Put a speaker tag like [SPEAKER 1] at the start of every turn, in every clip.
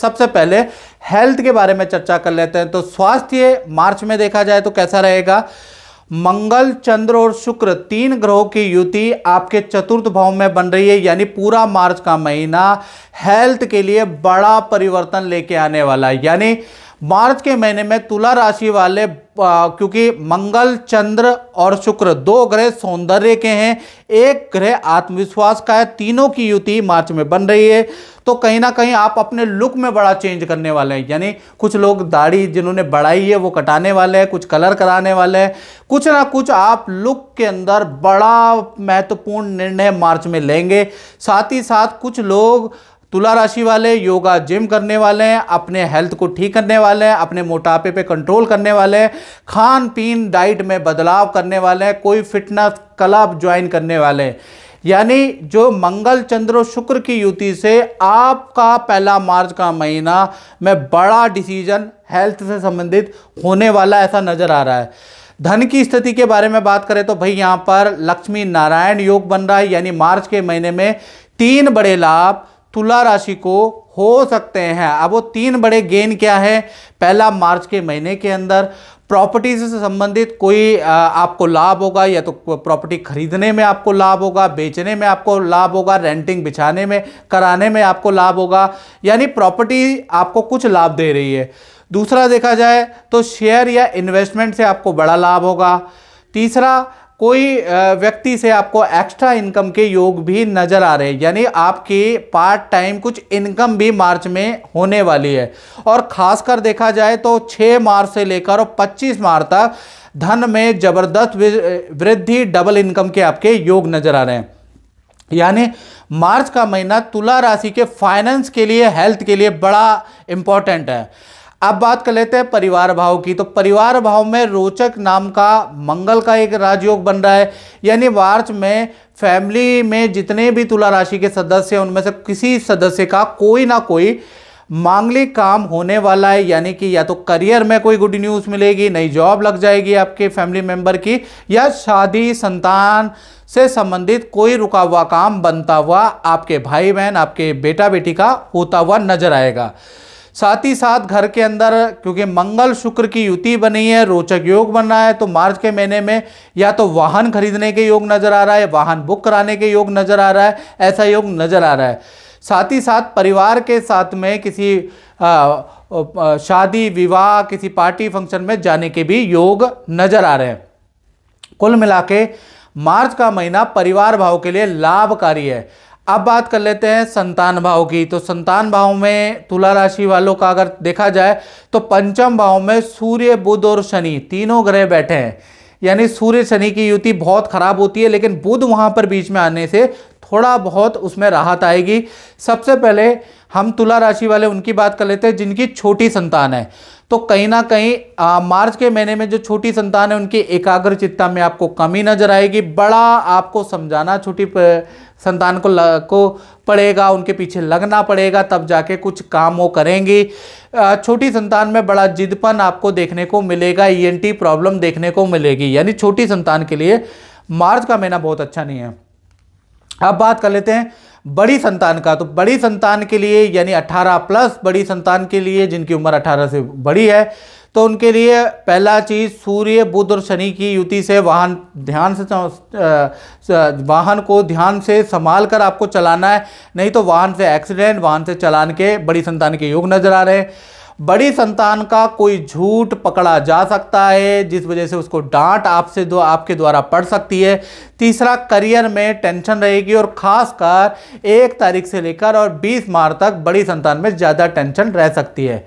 [SPEAKER 1] सबसे पहले हेल्थ के बारे में चर्चा कर लेते हैं तो स्वास्थ्य मार्च में देखा जाए तो कैसा रहेगा मंगल चंद्र और शुक्र तीन ग्रहों की युति आपके चतुर्थ भाव में बन रही है यानी पूरा मार्च का महीना हेल्थ के लिए बड़ा परिवर्तन लेके आने वाला है यानी मार्च के महीने में तुला राशि वाले आ, क्योंकि मंगल चंद्र और शुक्र दो ग्रह सौंदर्य के हैं एक ग्रह आत्मविश्वास का है तीनों की युति मार्च में बन रही है तो कहीं ना कहीं आप अपने लुक में बड़ा चेंज करने वाले हैं यानी कुछ लोग दाढ़ी जिन्होंने बढ़ाई है वो कटाने वाले हैं कुछ कलर कराने वाले हैं कुछ ना कुछ आप लुक के अंदर बड़ा महत्वपूर्ण निर्णय मार्च में लेंगे साथ ही साथ कुछ लोग तुला राशि वाले योगा जिम करने वाले हैं अपने हेल्थ को ठीक करने वाले हैं अपने मोटापे पे कंट्रोल करने वाले हैं खान पीन डाइट में बदलाव करने वाले हैं कोई फिटनेस क्लब ज्वाइन करने वाले हैं यानी जो मंगल चंद्र शुक्र की युति से आपका पहला मार्च का महीना में बड़ा डिसीजन हेल्थ से संबंधित होने वाला ऐसा नज़र आ रहा है धन की स्थिति के बारे में बात करें तो भाई यहाँ पर लक्ष्मी नारायण योग बन रहा है यानी मार्च के महीने में तीन बड़े लाभ तुला राशि को हो सकते हैं अब वो तीन बड़े गेन क्या है पहला मार्च के महीने के अंदर प्रॉपर्टी से संबंधित कोई आपको लाभ होगा या तो प्रॉपर्टी खरीदने में आपको लाभ होगा बेचने में आपको लाभ होगा रेंटिंग बिछाने में कराने में आपको लाभ होगा यानी प्रॉपर्टी आपको कुछ लाभ दे रही है दूसरा देखा जाए तो शेयर या इन्वेस्टमेंट से आपको बड़ा लाभ होगा तीसरा कोई व्यक्ति से आपको एक्स्ट्रा इनकम के योग भी नज़र आ रहे हैं यानी आपकी पार्ट टाइम कुछ इनकम भी मार्च में होने वाली है और खासकर देखा जाए तो 6 मार्च से लेकर और 25 मार्च तक धन में ज़बरदस्त वृद्धि डबल इनकम के आपके योग नज़र आ रहे हैं यानी मार्च का महीना तुला राशि के फाइनेंस के लिए हेल्थ के लिए बड़ा इम्पोर्टेंट है अब बात कर लेते हैं परिवार भाव की तो परिवार भाव में रोचक नाम का मंगल का एक राजयोग बन रहा है यानी मार्च में फैमिली में जितने भी तुला राशि के सदस्य हैं उनमें से किसी सदस्य का कोई ना कोई मांगलिक काम होने वाला है यानी कि या तो करियर में कोई गुड न्यूज़ मिलेगी नई जॉब लग जाएगी आपके फैमिली मेंबर की या शादी संतान से संबंधित कोई रुका हुआ काम बनता हुआ आपके भाई बहन आपके बेटा बेटी का होता हुआ नजर आएगा साथ ही साथ घर के अंदर क्योंकि मंगल शुक्र की युति बनी है रोचक योग बन रहा है तो मार्च के महीने में या तो वाहन खरीदने के योग नज़र आ रहा है वाहन बुक कराने के योग नज़र आ रहा है ऐसा योग नज़र आ रहा है साथ ही साथ परिवार के साथ में किसी आ, शादी विवाह किसी पार्टी फंक्शन में जाने के भी योग नज़र आ रहे हैं कुल मिला के मार्च का महीना परिवार भाव के लिए लाभकारी है अब बात कर लेते हैं संतान भाव की तो संतान भाव में तुला राशि वालों का अगर देखा जाए तो पंचम भाव में सूर्य बुध और शनि तीनों ग्रह बैठे हैं यानी सूर्य शनि की युति बहुत खराब होती है लेकिन बुध वहां पर बीच में आने से थोड़ा बहुत उसमें राहत आएगी सबसे पहले हम तुला राशि वाले उनकी बात कर लेते हैं जिनकी छोटी संतान है तो कहीं ना कहीं आ, मार्च के महीने में जो छोटी संतान है उनकी एकाग्र चित्ता में आपको कमी नजर आएगी बड़ा आपको समझाना छोटी संतान को को पड़ेगा उनके पीछे लगना पड़ेगा तब जाके कुछ काम वो करेंगी छोटी संतान में बड़ा जिदपन आपको देखने को मिलेगा ई e प्रॉब्लम देखने को मिलेगी यानी छोटी संतान के लिए मार्च का महीना बहुत अच्छा नहीं है अब बात कर लेते हैं बड़ी संतान का तो बड़ी संतान के लिए यानी 18 प्लस बड़ी संतान के लिए जिनकी उम्र 18 से बड़ी है तो उनके लिए पहला चीज़ सूर्य बुध और शनि की युति से वाहन ध्यान से वाहन को ध्यान से संभाल कर आपको चलाना है नहीं तो वाहन से एक्सीडेंट वाहन से चलान के बड़ी संतान के योग नजर आ रहे हैं बड़ी संतान का कोई झूठ पकड़ा जा सकता है जिस वजह से उसको डांट आपसे दो आपके द्वारा पड़ सकती है तीसरा करियर में टेंशन रहेगी और खासकर एक तारीख से लेकर और बीस मार्च तक बड़ी संतान में ज़्यादा टेंशन रह सकती है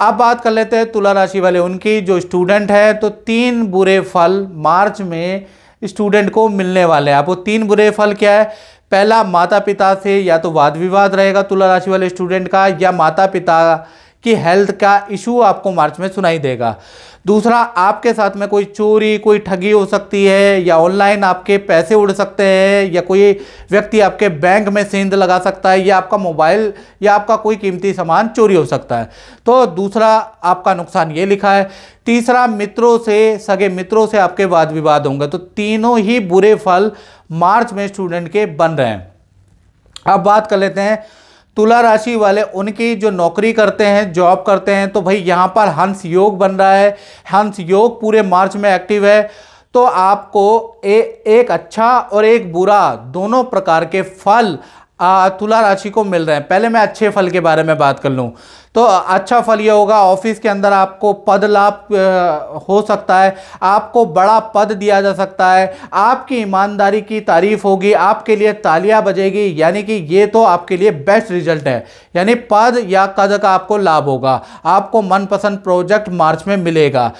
[SPEAKER 1] अब बात कर लेते हैं तुला राशि वाले उनकी जो स्टूडेंट है तो तीन बुरे फल मार्च में स्टूडेंट को मिलने वाले हैं आप वो तीन बुरे फल क्या है पहला माता पिता से या तो वाद विवाद रहेगा तुला राशि वाले स्टूडेंट का या माता पिता कि हेल्थ का इशू आपको मार्च में सुनाई देगा दूसरा आपके साथ में कोई चोरी कोई ठगी हो सकती है या ऑनलाइन आपके पैसे उड़ सकते हैं या कोई व्यक्ति आपके बैंक में सेंध लगा सकता है या आपका मोबाइल या आपका कोई कीमती सामान चोरी हो सकता है तो दूसरा आपका नुकसान ये लिखा है तीसरा मित्रों से सगे मित्रों से आपके वाद विवाद होंगे तो तीनों ही बुरे फल मार्च में स्टूडेंट के बन रहे हैं अब बात कर लेते हैं तुला राशि वाले उनकी जो नौकरी करते हैं जॉब करते हैं तो भाई यहाँ पर हंस योग बन रहा है हंस योग पूरे मार्च में एक्टिव है तो आपको ए, एक अच्छा और एक बुरा दोनों प्रकार के फल आ, तुला राशि को मिल रहे हैं पहले मैं अच्छे फल के बारे में बात कर लूँ तो अच्छा फल ये होगा ऑफिस के अंदर आपको पद लाभ हो सकता है आपको बड़ा पद दिया जा सकता है आपकी ईमानदारी की तारीफ होगी आपके लिए तालियां बजेगी यानी कि ये तो आपके लिए बेस्ट रिजल्ट है यानी पद या कद का आपको लाभ होगा आपको मनपसंद प्रोजेक्ट मार्च में मिलेगा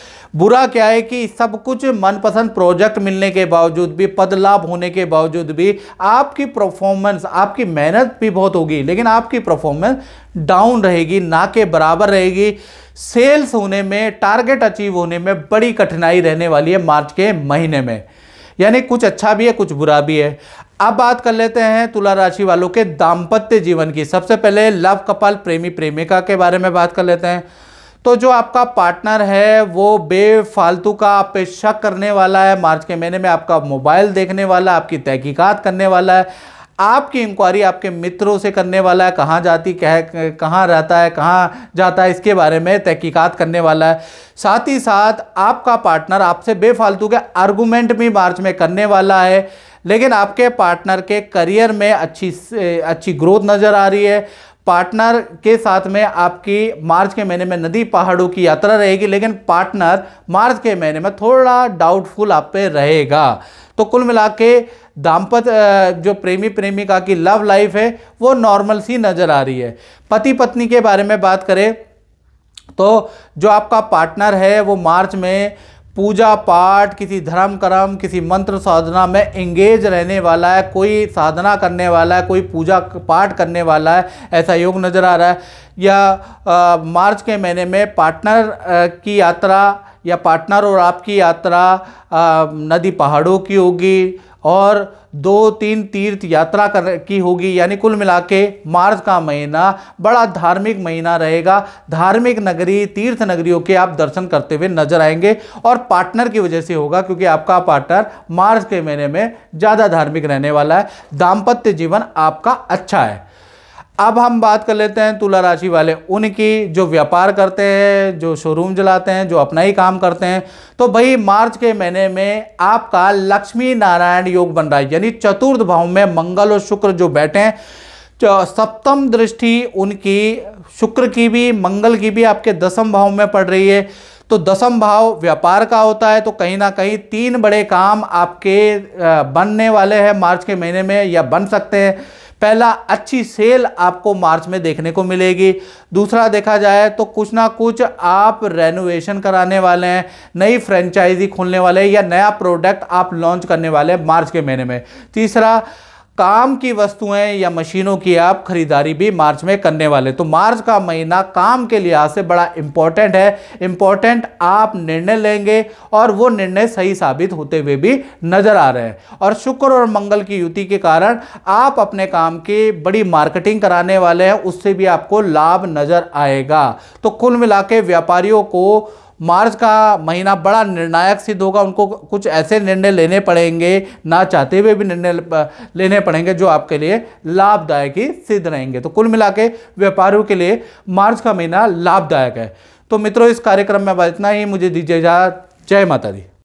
[SPEAKER 1] बुरा क्या है कि सब कुछ मनपसंद प्रोजेक्ट मिलने के बावजूद भी पद लाभ होने के बावजूद भी आपकी परफॉर्मेंस आपकी मेहनत भी बहुत होगी लेकिन आपकी परफॉर्मेंस डाउन रहेगी ना के बराबर रहेगी सेल्स होने में टारगेट अचीव होने में बड़ी कठिनाई रहने वाली है मार्च के महीने में यानी कुछ अच्छा भी है कुछ बुरा भी है अब बात कर लेते हैं तुला राशि वालों के दाम्पत्य जीवन की सबसे पहले लव कपाल प्रेमी प्रेमिका के बारे में बात कर लेते हैं तो जो आपका पार्टनर है वो बेफालतू का आप पे शक करने वाला है मार्च के महीने में आपका मोबाइल देखने वाला आपकी तहकीकात करने वाला है आपकी इंक्वायरी आपके मित्रों से करने वाला है कहाँ जाती कह कहाँ रहता है कहाँ जाता है इसके बारे में तहकीकात करने वाला है साथ ही साथ आपका पार्टनर आपसे बेफालतू के आर्गूमेंट भी मार्च में करने वाला है लेकिन आपके पार्टनर के करियर में अच्छी अच्छी ग्रोथ नज़र आ रही है पार्टनर के साथ में आपकी मार्च के महीने में नदी पहाड़ों की यात्रा रहेगी लेकिन पार्टनर मार्च के महीने में थोड़ा डाउटफुल आप पे रहेगा तो कुल मिला के दाम्पत्य जो प्रेमी प्रेमिका की लव लाइफ है वो नॉर्मल सी नज़र आ रही है पति पत्नी के बारे में बात करें तो जो आपका पार्टनर है वो मार्च में पूजा पाठ किसी धर्म कर्म किसी मंत्र साधना में एंगेज रहने वाला है कोई साधना करने वाला है कोई पूजा पाठ करने वाला है ऐसा योग नज़र आ रहा है या आ, मार्च के महीने में पार्टनर आ, की यात्रा या पार्टनर और आपकी यात्रा आ, नदी पहाड़ों की होगी और दो तीन तीर्थ यात्रा कर की होगी यानी कुल मिला के मार्च का महीना बड़ा धार्मिक महीना रहेगा धार्मिक नगरी तीर्थ नगरियों के आप दर्शन करते हुए नजर आएंगे और पार्टनर की वजह से होगा क्योंकि आपका पार्टनर मार्च के महीने में ज़्यादा धार्मिक रहने वाला है दाम्पत्य जीवन आपका अच्छा है अब हम बात कर लेते हैं तुला राशि वाले उनकी जो व्यापार करते हैं जो शोरूम जलाते हैं जो अपना ही काम करते हैं तो भाई मार्च के महीने में आपका लक्ष्मी नारायण योग बन रहा है यानी चतुर्थ भाव में मंगल और शुक्र जो बैठे हैं सप्तम दृष्टि उनकी शुक्र की भी मंगल की भी आपके दसम भाव में पड़ रही है तो दसम भाव व्यापार का होता है तो कहीं ना कहीं तीन बड़े काम आपके बनने वाले हैं मार्च के महीने में या बन सकते हैं पहला अच्छी सेल आपको मार्च में देखने को मिलेगी दूसरा देखा जाए तो कुछ ना कुछ आप रेनोवेशन कराने वाले हैं नई फ्रेंचाइजी खोलने वाले हैं या नया प्रोडक्ट आप लॉन्च करने वाले हैं मार्च के महीने में तीसरा काम की वस्तुएं या मशीनों की आप खरीदारी भी मार्च में करने वाले तो मार्च का महीना काम के लिहाज से बड़ा इंपॉर्टेंट है इंपॉर्टेंट आप निर्णय लेंगे और वो निर्णय सही साबित होते हुए भी नजर आ रहे हैं और शुक्र और मंगल की युति के कारण आप अपने काम की बड़ी मार्केटिंग कराने वाले हैं उससे भी आपको लाभ नजर आएगा तो कुल मिला व्यापारियों को मार्च का महीना बड़ा निर्णायक सिद्ध होगा उनको कुछ ऐसे निर्णय लेने पड़ेंगे ना चाहते हुए भी निर्णय लेने पड़ेंगे जो आपके लिए लाभदायक ही सिद्ध रहेंगे तो कुल मिला के व्यापारियों के लिए मार्च का महीना लाभदायक है तो मित्रों इस कार्यक्रम में बस इतना ही मुझे दीजिए जय माता दी